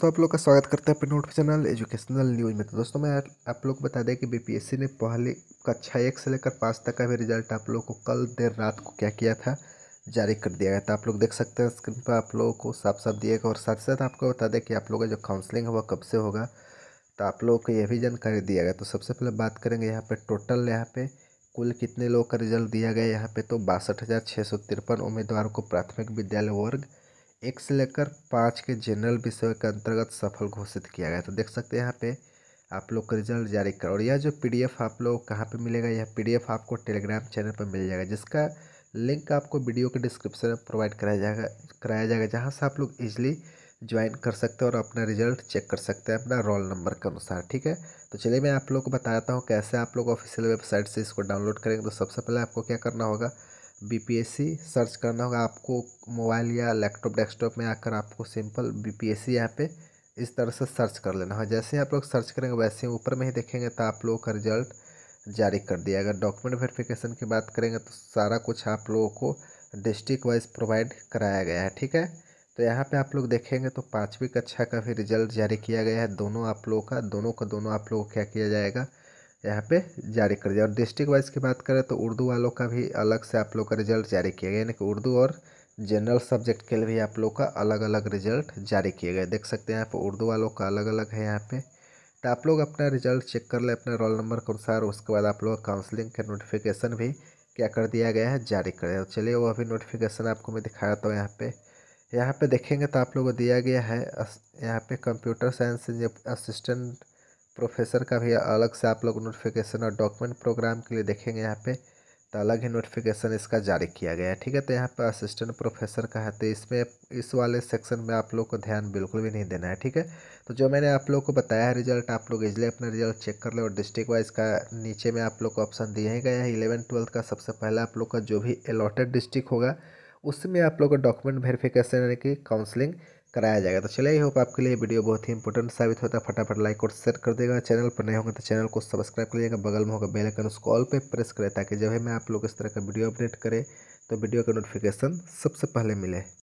तो आप लोग का स्वागत करते हैं अपने चैनल एजुकेशनल न्यूज में तो दोस्तों मैं आप लोग को बता दें कि बीपीएससी ने पहले कक्षा एक से लेकर पाँच तक का भी रिजल्ट आप लोग को कल देर रात को क्या किया था जारी कर दिया गया था आप लोग देख सकते हैं स्क्रीन पर आप लोगों को साफ साफ दिया गया और साथ ही साथ आपको बता दें कि आप लोगों का जो काउंसलिंग है वह कब से होगा तो आप लोगों को यह भी जानकारी दिया गया तो सबसे पहले बात करेंगे यहाँ पर टोटल यहाँ पर कुल कितने लोगों का रिजल्ट दिया गया यहाँ पर तो बासठ उम्मीदवारों को प्राथमिक विद्यालय वर्ग एक से लेकर पाँच के जनरल विषय के अंतर्गत सफल घोषित किया गया तो देख सकते हैं यहाँ पे आप लोग का रिजल्ट जारी कर और यह जो पीडीएफ आप लोग कहाँ पे मिलेगा यह पीडीएफ आपको टेलीग्राम चैनल पर मिल जाएगा जिसका लिंक आपको वीडियो के डिस्क्रिप्शन में प्रोवाइड कराया जाएगा कराया जाएगा जहाँ से आप लोग ईजिली ज्वाइन कर सकते हैं और अपना रिजल्ट चेक कर सकते हैं अपना रोल नंबर के अनुसार ठीक है तो चलिए मैं आप लोग को बताता हूँ कैसे आप लोग ऑफिशियल वेबसाइट से इसको डाउनलोड करेंगे तो सबसे पहले आपको क्या करना होगा बीपीएससी सर्च करना होगा आपको मोबाइल या लैपटॉप डेस्कटॉप में आकर आपको सिंपल बीपीएससी यहाँ पे इस तरह से सर्च कर लेना है जैसे आप लोग सर्च करेंगे वैसे ऊपर में ही देखेंगे तो आप लोगों का रिजल्ट जारी कर दिया अगर डॉक्यूमेंट वेरिफिकेशन की बात करेंगे तो सारा कुछ आप लोगों को डिस्ट्रिक्ट वाइज प्रोवाइड कराया गया है ठीक है तो यहाँ पे आप लोग देखेंगे तो पाँचवीं कक्षा का भी रिजल्ट जारी किया गया है दोनों आप लोगों का दोनों का दोनों आप लोगों को क्या किया जाएगा यहाँ पे जारी कर दिया और डिस्ट्रिक्ट वाइज की बात करें तो उर्दू वालों का भी अलग से आप लोग का रिजल्ट जारी किया गया यानी कि उर्दू और जनरल सब्जेक्ट के लिए भी आप लोग का अलग अलग रिजल्ट जारी किया गया देख सकते हैं यहाँ पे उर्दू वालों का अलग अलग है यहाँ पे तो आप लोग अपना रिजल्ट चेक कर लें अपने रोल नंबर के अनुसार उसके बाद आप लोग काउंसलिंग का नोटिफिकेशन भी क्या कर दिया गया है जारी कर दिया तो चलिए वो अभी नोटिफिकेशन आपको मैं दिखाया था यहाँ पे यहाँ पे देखेंगे तो आप लोगों को दिया गया है यहाँ पे कंप्यूटर साइंस असिस्टेंट प्रोफेसर का भी अलग से आप लोग नोटिफिकेशन और डॉक्यूमेंट प्रोग्राम के लिए देखेंगे यहाँ पे तो अलग ही नोटिफिकेशन इसका जारी किया गया है ठीक है तो यहाँ पर असिस्टेंट प्रोफेसर का है तो इसमें इस वाले सेक्शन में आप लोग को ध्यान बिल्कुल भी नहीं देना है ठीक है तो जो मैंने आप लोग को बताया है रिजल्ट आप लोग इजिली अपना रिजल्ट चेक कर लें और डिस्ट्रिक्ट वाइज का नीचे में आप लोग को ऑप्शन दिए ही गए हैं इलेवन ट्वेल्थ का सबसे पहला आप लोग का जो भी अलॉटेड डिस्ट्रिक्ट होगा उसमें आप लोग का डॉक्यूमेंट वेरिफिकेशन यानी कि काउंसलिंग कराया जाएगा तो चलिए होप आपके लिए वीडियो बहुत ही इंपॉर्टेंट साबित होता है फटाफट लाइक और शेयर कर देगा चैनल पर नए होंगे तो चैनल को सब्सक्राइब कर लीजिएगा बगल में होगा बेल आइकन उसको ऑल पे प्रेस करें ताकि जब मैं आप लोग इस तरह का वीडियो अपडेट करें तो वीडियो का नोटिफिकेशन सबसे पहले मिले